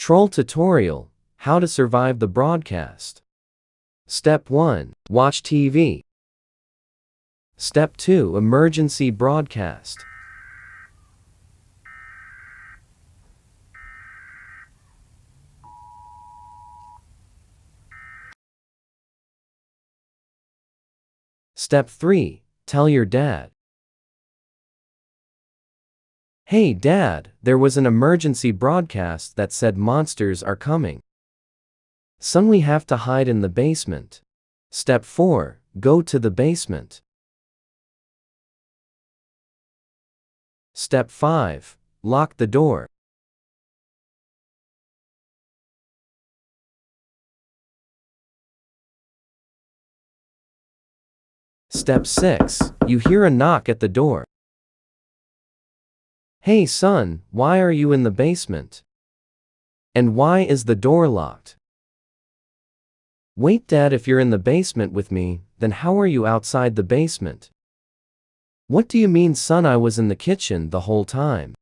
Troll Tutorial How to Survive the Broadcast. Step 1 Watch TV. Step 2 Emergency Broadcast. Step 3 Tell your dad. Hey dad, there was an emergency broadcast that said monsters are coming. Son we have to hide in the basement. Step 4, go to the basement. Step 5, lock the door. Step 6, you hear a knock at the door. Hey son, why are you in the basement? And why is the door locked? Wait dad if you're in the basement with me, then how are you outside the basement? What do you mean son I was in the kitchen the whole time?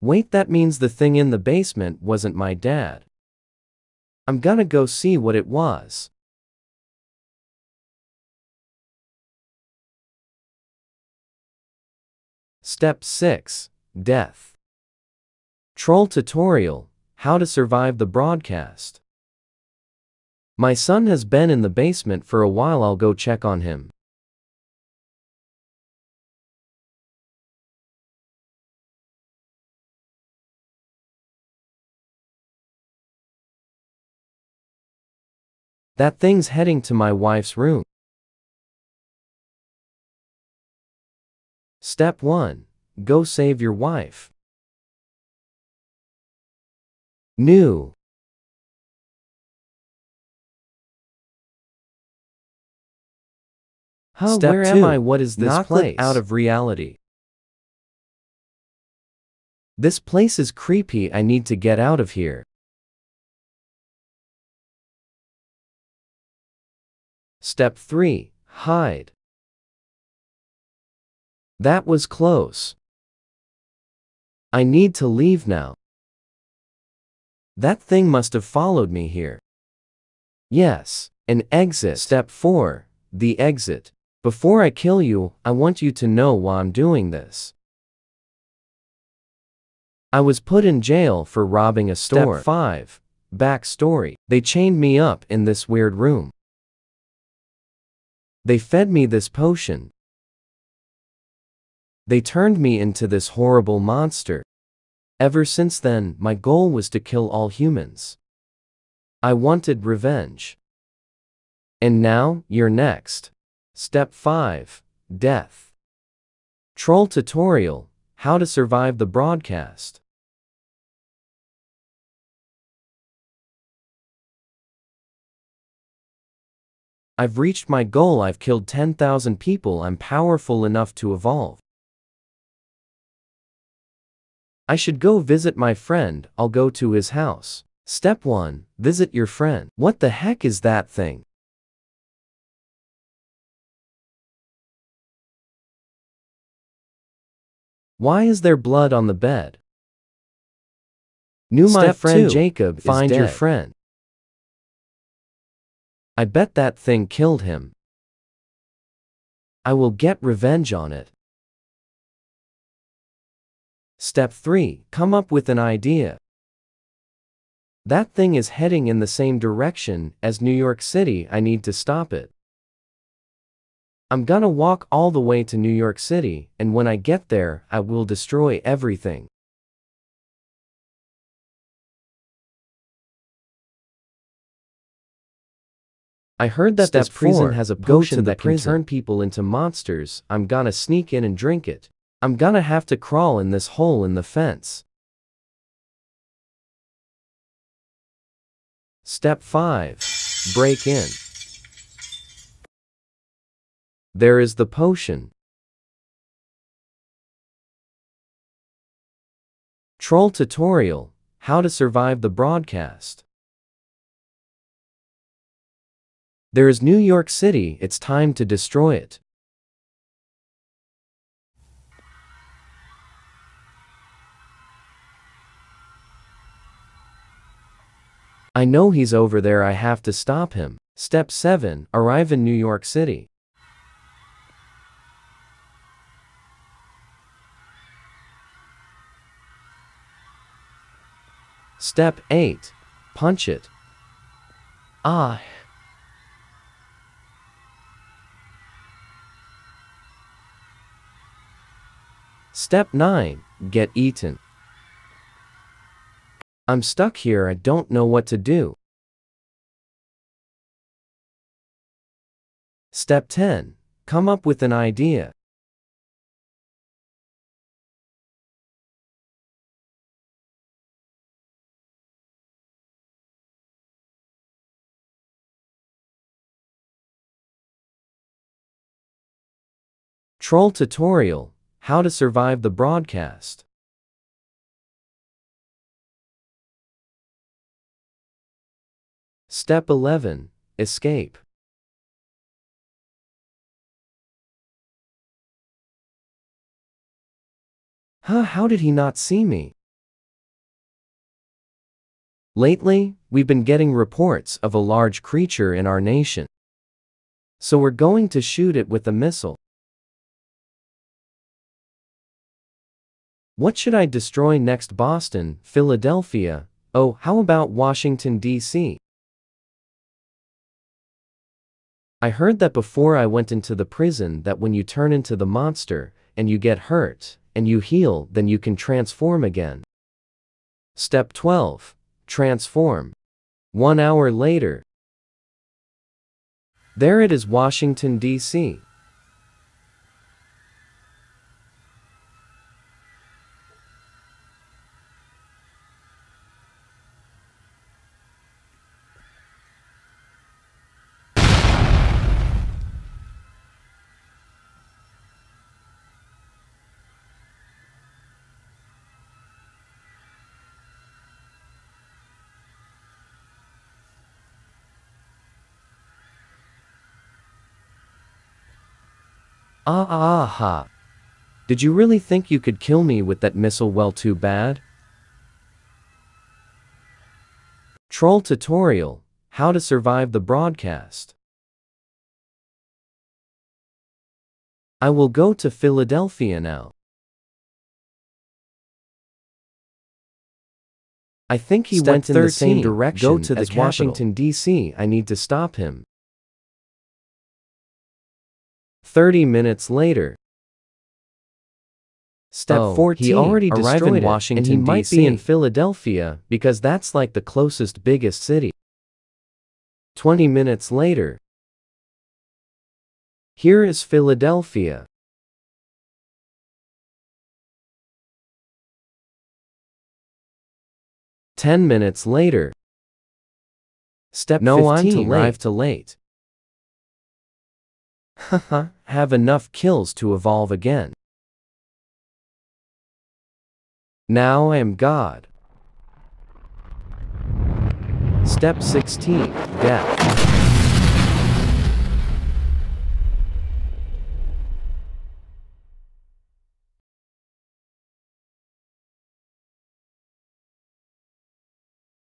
Wait that means the thing in the basement wasn't my dad. I'm gonna go see what it was. Step 6 Death Troll Tutorial How to Survive the Broadcast. My son has been in the basement for a while, I'll go check on him. That thing's heading to my wife's room. Step 1. Go save your wife. New. How, Step where two, am I? What is this knock place? out of reality. This place is creepy. I need to get out of here. Step 3. Hide. That was close. I need to leave now. That thing must have followed me here. Yes, an exit. Step 4, the exit. Before I kill you, I want you to know why I'm doing this. I was put in jail for robbing a store. Step 5, backstory. They chained me up in this weird room. They fed me this potion, they turned me into this horrible monster. Ever since then, my goal was to kill all humans. I wanted revenge. And now, you're next. Step 5. Death. Troll Tutorial, How to Survive the Broadcast. I've reached my goal I've killed 10,000 people I'm powerful enough to evolve. I should go visit my friend, I'll go to his house. Step 1. Visit your friend. What the heck is that thing? Why is there blood on the bed? Knew Step my friend two, Jacob find your friend. I bet that thing killed him. I will get revenge on it. Step 3. Come up with an idea. That thing is heading in the same direction as New York City, I need to stop it. I'm gonna walk all the way to New York City, and when I get there, I will destroy everything. I heard that Step this prison four, has a potion that can turn people into monsters, I'm gonna sneak in and drink it. I'm gonna have to crawl in this hole in the fence. Step 5. Break in. There is the potion. Troll tutorial, how to survive the broadcast. There is New York City, it's time to destroy it. I know he's over there, I have to stop him. Step 7 Arrive in New York City. Step 8 Punch it. Ah. Step 9 Get eaten. I'm stuck here, I don't know what to do. Step 10. Come up with an idea. Troll Tutorial, How to Survive the Broadcast Step 11. Escape. Huh, how did he not see me? Lately, we've been getting reports of a large creature in our nation. So we're going to shoot it with a missile. What should I destroy next Boston, Philadelphia? Oh, how about Washington, D.C.? I heard that before I went into the prison that when you turn into the monster, and you get hurt, and you heal, then you can transform again. Step 12. Transform. One hour later. There it is Washington, D.C. Ah ah ha. Did you really think you could kill me with that missile well too bad? Troll tutorial, how to survive the broadcast. I will go to Philadelphia now. I think he Step went in 13, the same direction go to the as Washington D.C. I need to stop him. 30 minutes later. Step oh, 14. He already arrive in Washington, D.C. and he might be in Philadelphia because that's like the closest biggest city. 20 minutes later. Here is Philadelphia. Ten minutes later. Step no, 15 I'm arrive late. too late. have enough kills to evolve again. Now I am God. Step 16, Death.